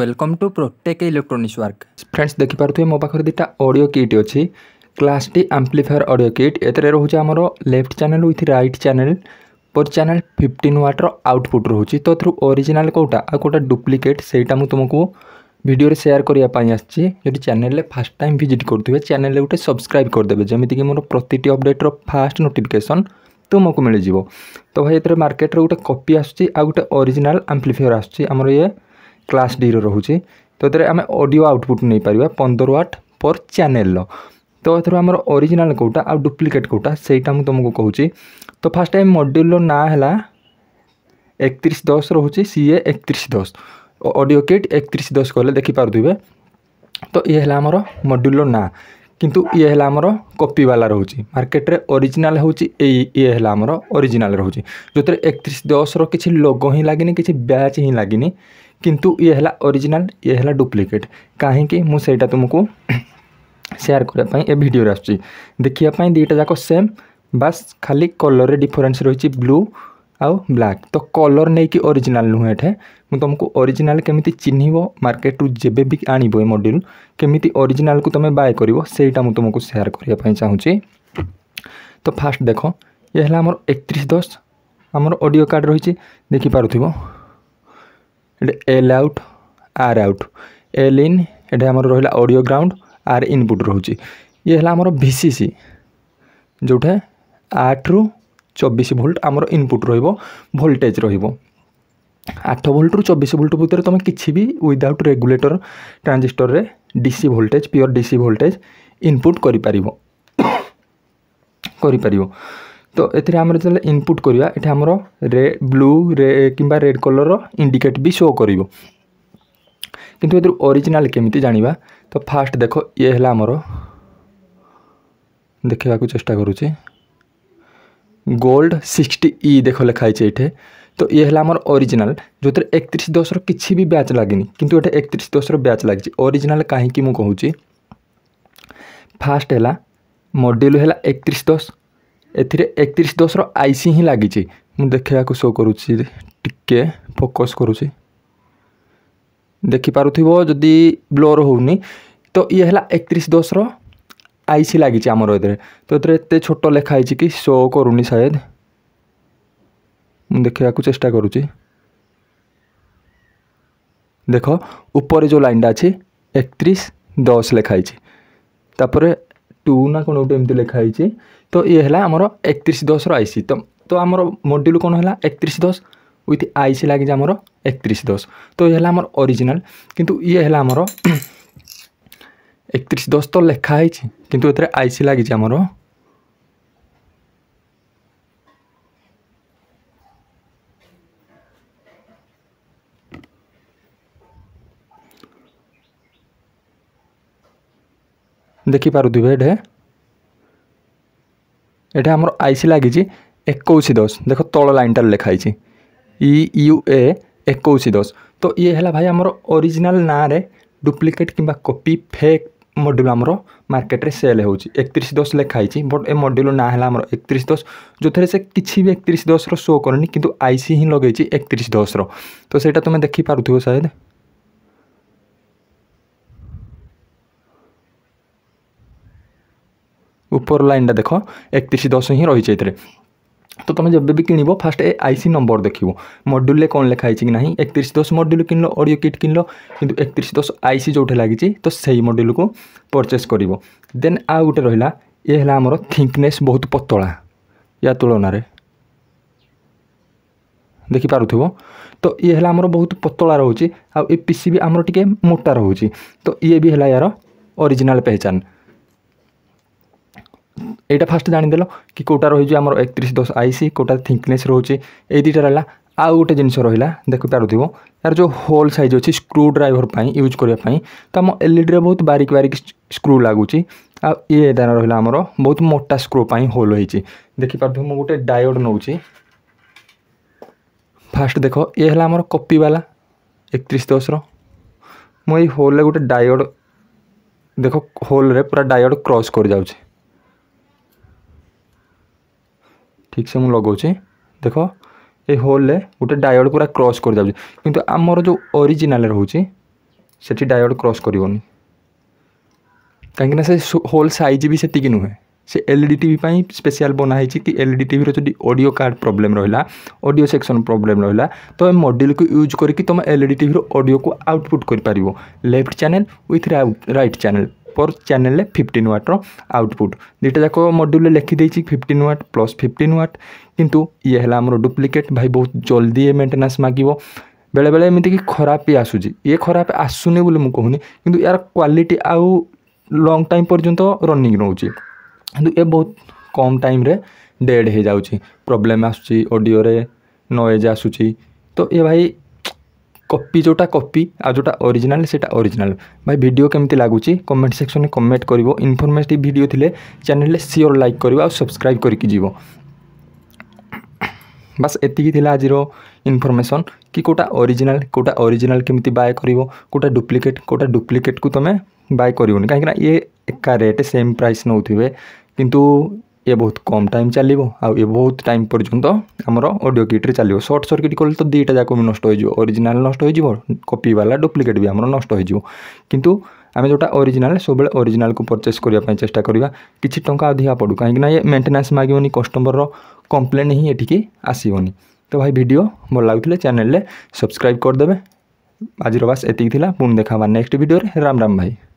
welcome to Protek electronics work friends ଦେଖିପାରୁଥିବେ ମୋ ପାଖରେ ଦୁଇଟା ଅଡ଼ିଓ କିଟ୍ ଅଛି class T amplifier audio kit ଏଥିରେ ରହୁଛି ଆମର left channel with right channel per channel fifteen ୱାଟ୍ର ଆଉଟପୁଟ୍ ରହୁଛି ତ ଏଥିରୁ ଅରିଜିନାଲ୍ କେଉଁଟା ଆଉ କେଉଁଟା ଡୁପ୍ଲିକେଟ୍ ସେଇଟା ମୁଁ ତୁମକୁ ଭିଡ଼ିଓରେ ସେୟାର୍ କରିବା ପାଇଁ ଆସିଛି ଯଦି ଚ୍ୟାନେଲ୍ରେ ଫାର୍ଷ୍ଟ ଟାଇମ୍ ଭିଜିଟ୍ କରୁଥିବେ ଚ୍ୟାନେଲ୍ରେ ଗୋଟେ ସବସ୍କ୍ରାଇବ୍ କରିଦେବେ ଯେମିତିକି ମୋର ପ୍ରତିଟି ଅପଡ଼େଟ୍ର ଫାଷ୍ଟ ନୋଟିଫିକେସନ୍ ତୁମକୁ ମିଳିଯିବ ତ ଭାଇ ଏଥିରେ ମାର୍କେଟରେ ଗୋଟେ କପି ଆସୁଛି ଆଉ ଗୋଟେ ଅରିଜିନାଲ୍ ଆମ୍ପ୍ଲିଫାୟର ଆସୁଛି ଆମର ଇଏ क्लास डी रोचे तो थे आम अडियो आउटपुट नहीं पार पंदर व्वाट पर चेल तो ये आम ओरिजिनाल कौटा आ डुप्लिकेट कौटा से तुमको कहूँ तो फास्ट टाइम मड्यूल ना है एक दस रोच सी ए एक दस अडियो किट एक दस कह देखिपे तो ये आम मड्यूल ना कि ये आम कपीवाला रोच मार्केट ओरिजिनाल हो ये आमर ओरिजिनाल रोचे जो थे एक दस रो किसी लोग ही लगे कि बैच ही लगे किंतु ये है ओरिजिनाल ये है डुप्लिकेट कहीं मु तुमको ସେୟାର କରିବା ପାଇଁ ଏ ଭିଡ଼ିଓରେ ଆସୁଛି ଦେଖିବା ପାଇଁ ଦୁଇଟା ଯାକ ସେମ୍ ବାସ୍ ଖାଲି କଲର୍ରେ ଡିଫରେନ୍ସ ରହିଛି ବ୍ଲୁ ଆଉ ବ୍ଲାକ୍ ତ କଲର୍ ନେଇକି ଅରିଜିନାଲ୍ ନୁହେଁ ଏଠେ ମୁଁ ତୁମକୁ ଅରିଜିନାଲ୍ କେମିତି ଚିହ୍ନିବ ମାର୍କେଟରୁ ଯେବେ ବି ଆଣିବ ଏ ମଡ୍ୟୁଲ୍ କେମିତି ଅରିଜିନାଲ୍କୁ ତୁମେ ବାଏ କରିବ ସେଇଟା ମୁଁ ତୁମକୁ ସେୟାର କରିବା ପାଇଁ ଚାହୁଁଛି ତ ଫାର୍ଷ୍ଟ ଦେଖ ଏ ହେଲା ଆମର ଏକତିରିଶ ଦଶ ଆମର ଅଡ଼ିଓ କାର୍ଡ଼ ରହିଛି ଦେଖିପାରୁଥିବ L out R out L in ଏଠି ଆମର ରହିଲା ଅଡ଼ିଓ ଗ୍ରାଉଣ୍ଡ ଆର୍ ଇନପୁଟ୍ ରହୁଛି ଇଏ ହେଲା ଆମର ଭି ସି ସି ଯେଉଁଠା ଆଠରୁ ଚବିଶ ଭୋଲ୍ଟ ଆମର ଇନପୁଟ୍ ରହିବ ଭୋଲ୍ଟେଜ୍ ରହିବ ଆଠ ଭୋଲ୍ଟରୁ ଚବିଶ ଭୋଲ୍ଟ ଭିତରେ ତୁମେ କିଛି ବି ୱିଦାଉଟ୍ ରେଗୁଲେଟର୍ ଟ୍ରାଞ୍ଜିଷ୍ଟର୍ରେ D C voltage pure D C voltage input କରିପାରିବ କରିପାରିବ তো এতে আমার যেতে ইনপুট করা এটি আমার রে ব্লু রে কিংবা রেড কলর ইন্ডিকেট বি শো করব কিন্তু এর অরিজিনাল কেমিটি জাঁয়া তো ফার্স্ট দেখ ইয়ে হল আমার দেখা চেষ্টা করুছি গোল্ড সিক্সটি ই দেখ লেখা হয়েছে এটি তো ইয়ে হল আমার অরিজিনাল যেতে একত্রিশ দশর কিছু বি ব্যাচ লাগিনি কিন্তু এটা একত্রিশ দশর ব্যাচ লাগিছে অরিজিনাল কী মু কুচি ফার্স্ট হল মডেল হল একত্রিশ দশ ଏଥିରେ ଏକତିରିଶ ଦଶର ଆଇ ସି ହିଁ ଲାଗିଛି ମୁଁ ଦେଖେଇବାକୁ ଶୋ କରୁଛି ଟିକେ ଫୋକସ୍ କରୁଛି ଦେଖିପାରୁଥିବ ଯଦି ବ୍ଲୋର୍ ହେଉନି ତ ଇଏ ହେଲା ଏକତିରିଶ ଦଶର ଆଇ ସି ଲାଗିଛି ଆମର ଏଥିରେ ତ ଏଥିରେ ଏତେ ଛୋଟ ଲେଖା ହେଇଛି କି ଶୋ କରୁନି ସାୟଦ ମୁଁ ଦେଖିବାକୁ ଚେଷ୍ଟା କରୁଛି ଦେଖ ଉପରେ ଯେଉଁ ଲାଇନ୍ଟା ଅଛି ଏକତିରିଶ ଦଶ ଲେଖା ହେଇଛି ତାପରେ टू ना कौन गोटे एमती लिखाई तो ये आमर एक दस रईसी तो तो आम मड्यूल कौन है एक दस विथ आईसी लगे आम एक दस तो ये आम अरिजिनाल कितु ये आम एक दस तो लिखाही कि आईसी लगे आमर ଦେଖିପାରୁଥିବେ ଏଠେ ଏଇଟା ଆମର ଆଇସି ଲାଗିଛି ଏକୋଇଶ ଦଶ ଦେଖ ତଳ ଲାଇନ୍ଟାରେ ଲେଖା ଇ ୟୁ ଏ ଏକୋଇଶ ଦଶ ତ ଇଏ ହେଲା ଭାଇ ଆମର ଅରିଜିନାଲ୍ ନାଁରେ ଡୁପ୍ଲିକେଟ୍ କିମ୍ବା କପି ଫେକ୍ ମଡ୍ୟୁଲ୍ ଆମର ମାର୍କେଟରେ ସେଲ୍ ହେଉଛି ଏକତିରିଶ ଦଶ ଲେଖା ବଟ୍ ଏ ମଡ୍ୟୁଲ୍ ନାଁ ହେଲା ଆମର ଏକତିରିଶ ଦଶ ଯେଉଁଥିରେ ସେ କିଛି ବି ଏକତିରିଶ ଦଶର ଶୋ କରେନି କିନ୍ତୁ ଆଇସି ହିଁ ଲଗେଇଛି ଏକତିରିଶ ଦଶର ତ ସେଇଟା ତୁମେ ଦେଖିପାରୁଥିବ ସାୟଦ উপর লাইনটা দেখ একত্রিশ দশ ହିଁ ରହିଛି ଏଥିରେ ତ ତୁମେ ଯେବେ ବି କିଣିବ first A I C number ଦେଖିବ ମଡ୍ୟୁଲରେ କ'ଣ ଲେଖା ହେଇଛି କି ନାହିଁ ଏକତିରିଶ ଦଶ ମଡ୍ୟୁଲ କିଣିଲ ଅଡ଼ିଓ କିଟ୍ କିଣିଲ କିନ୍ତୁ ଏକତିରିଶ ଦଶ ଆଇ ସି ଯେଉଁଠି ଲାଗିଛି ତ ସେଇ ମଡ୍ୟୁଲକୁ ପରଚେସ୍ କରିବ ଦେନ୍ ଆଉ ଗୋଟେ ରହିଲା ଇଏ ହେଲା ଆମର ଥିଙ୍କନେସ୍ ବହୁତ ପତଳା ୟା ତୁଳନାରେ ଦେଖିପାରୁଥିବ ତ ଇଏ ହେଲା ଆମର ବହୁତ ପତଳା ରହୁଛି ଆଉ ଏ ପି ସି ବି ଆମର ଟିକିଏ ମୋଟା ରହୁଛି ତ ଇଏ ବି ହେଲା ୟାର ଅରିଜିନାଲ୍ ପେହଚାନ এইটা ফার্স্ট জাঁদেল কি কোটা রয়েছে আমার একত্রিশ দশ আইসি কোটার থিকনেস রয়েছে এই দুইটা রা ଆଉ ଗୋଟେ ଜିନିଷ ରହିଲା ଦେଖିପାରୁଥିବ ଏହାର ଯେଉଁ ହୋଲ୍ ସାଇଜ୍ ଅଛି ସ୍କ୍ରୁ ଡ୍ରାଇଭର୍ ପାଇଁ ୟୁଜ୍ କରିବା ପାଇଁ ତ ଆମ ଏଲ୍ଇଡ଼ିରେ ବହୁତ ବାରିକ ବାରିକ ସ୍କ୍ରୁ ଲାଗୁଛି ଆଉ ଇଏ ତାର ରହିଲା ଆମର ବହୁତ ମୋଟା ସ୍କ୍ରୁ ପାଇଁ ହୋଲ୍ ହେଇଛି ଦେଖିପାରୁଥିବ ମୁଁ ଗୋଟେ ଡାୟୋଡ଼ ନେଉଛି ଫାର୍ଷ୍ଟ ଦେଖ ଇଏ ହେଲା ଆମର କପିବାଲା ଏକତିରିଶ ଦଶର ମୁଁ ଏଇ ହୋଲ୍ରେ ଗୋଟେ ଡାୟୋଡ଼ ଦେଖ ହୋଲ୍ରେ ପୁରା ଡାୟୋଡ଼ କ୍ରସ୍ କରିଯାଉଛି ঠিক ସେ ମୁଁ ଲଗାଉଛି ଦେଖ ଏ ହୋଲ୍ରେ ଗୋଟେ ଡାୟଡ଼ ପୁରା କ୍ରସ୍ କରିଯାଉଛି କିନ୍ତୁ ଆମର ଯେଉଁ ଅରିଜିନାଲ୍ ରହୁଛି ସେଠି ଡାୟଡ଼ କ୍ରସ୍ କରିବନି କାହିଁକିନା ସେ ହୋଲ୍ ସାଇଜ୍ ବି ସେତିକି ନୁହେଁ ସେ ଏଲ୍ ଇ ଡି ଟିଭି ପାଇଁ ସ୍ପେସିଆଲ୍ ବନା ହେଇଛି କି ଏଲ୍ ଇ ଡି ଟିଭିର ଯଦି ଅଡ଼ିଓ କାର୍ଡ଼ ପ୍ରୋବ୍ଲେମ୍ ରହିଲା ଅଡ଼ିଓ ସେକ୍ସନ୍ ପ୍ରୋବ୍ଲେମ୍ ରହିଲା ତ ଏ ମଡ୍ୟୁଲ୍କୁ ୟୁଜ୍ କରିକି ତୁମେ ଏଲ୍ ଇ ଡି ଟିଭିର ଅଡ଼ିଓକୁ ଆଉଟପୁଟ୍ କରିପାରିବ left channel with right channel per ଚ୍ୟାନେଲ୍ରେ ଫିଫ୍ଟିନ୍ ୱାଟ୍ର ଆଉଟପୁଟ୍ ଦୁଇଟା ଯାକ ମଡ୍ୟୁଲ୍ରେ ଲେଖିଦେଇଛି fifteen watt plus fifteen watt କିନ୍ତୁ ଇଏ ହେଲା ଆମର ଡୁପ୍ଲିକେଟ୍ ଭାଇ ବହୁତ ଜଲ୍ଦି ଏ ମେଣ୍ଟେନାନ୍ସ ମାଗିବ ବେଳେବେଳେ ଏମିତିକି ଖରାପ ବି ଆସୁଛି ଇଏ ଖରାପ ଆସୁନି ବୋଲି ମୁଁ କହୁନି କିନ୍ତୁ ଏହାର କ୍ୱାଲିଟି ଆଉ ଲଙ୍ଗ୍ ଟାଇମ୍ ପର୍ଯ୍ୟନ୍ତ ରନିଂ ରହୁଛି କିନ୍ତୁ ଏ ବହୁତ କମ୍ ଟାଇମ୍ରେ ଡେଡ଼୍ ହୋଇଯାଉଛି ପ୍ରୋବ୍ଲେମ୍ ଆସୁଛି ଅଡ଼ିଓରେ ନଏଜ୍ ଆସୁଛି ତ ଏ ଭାଇ কপি ଯେଉଁଟା କପି ଆଉ ଯେଉଁଟା ଅରିଜିନାଲ୍ ସେଇଟା ଅରିଜିନାଲ୍ ଭାଇ ଭିଡ଼ିଓ କେମିତି ଲାଗୁଛି କମେଣ୍ଟ ସେକ୍ସନ୍ରେ କମେଣ୍ଟ କରିବ ଇନଫର୍ମେଟିଭ୍ ଭିଡ଼ିଓ ଥିଲେ ଚ୍ୟାନେଲ୍ରେ ସିଓର ଲାଇକ୍ କରିବ ଆଉ ସବସ୍କ୍ରାଇବ୍ କରିକି ଯିବ ବାସ୍ ଏତିକି ଥିଲା ଆଜିର ଇନଫର୍ମେସନ୍ କି କେଉଁଟା ଅରିଜିନାଲ୍ କେଉଁଟା ଅରିଜିନାଲ୍ କେମିତି ବାଏ କରିବ କେଉଁଟା ଡୁପ୍ଲିକେଟ୍ କେଉଁଟା ଡୁପ୍ଲିକେଟ୍କୁ ତୁମେ ବାଏ କରିବନି କାହିଁକିନା ଇଏ ଏକା ରେଟ୍ ସେମ୍ ପ୍ରାଇସ୍ ନେଉଥିବେ କିନ୍ତୁ ଏ ବହୁତ କମ୍ ଟାଇମ୍ ଚାଲିବ ଆଉ ଏ ବହୁତ ଟାଇମ୍ ପର୍ଯ୍ୟନ୍ତ ଆମର ଅଡ଼ିଓ କିଟ୍ରେ ଚାଲିବ ସର୍ଟ ସର୍କିଟ୍ କଲେ ତ ଦୁଇଟା ଯାକ ବି ନଷ୍ଟ ହୋଇଯିବ ଅରିଜିନାଲ୍ ନଷ୍ଟ ହୋଇଯିବ କପିବାଲା ଡୁପ୍ଲିକେଟ୍ ବି ଆମର ନଷ୍ଟ ହୋଇଯିବ କିନ୍ତୁ ଆମେ ଯେଉଁଟା ଅରିଜିନାଲ୍ ସବୁବେଳେ ଅରିଜିନାଲ୍କୁ ପରଚେସ୍ କରିବା ପାଇଁ ଚେଷ୍ଟା କରିବା କିଛି ଟଙ୍କା ଅଧିକା ପଡ଼ୁ କାହିଁକିନା ଏ ମେଣ୍ଟେନାନ୍ସ ମାଗିବନି କଷ୍ଟମର୍ର କମ୍ପ୍ଲେନ୍ ହିଁ ଏଠିକି ଆସିବନି ତ ଭାଇ ଭିଡ଼ିଓ ଭଲ ଲାଗୁଥିଲେ ଚ୍ୟାନେଲରେ ସବସ୍କ୍ରାଇବ୍ କରିଦେବେ ଆଜିର ବାସ୍ ଏତିକି ଥିଲା ପୁଣି ଦେଖା ହେବା ନେକ୍ସଟ ଭିଡ଼ିଓରେ ରାମ ରାମ ଭାଇ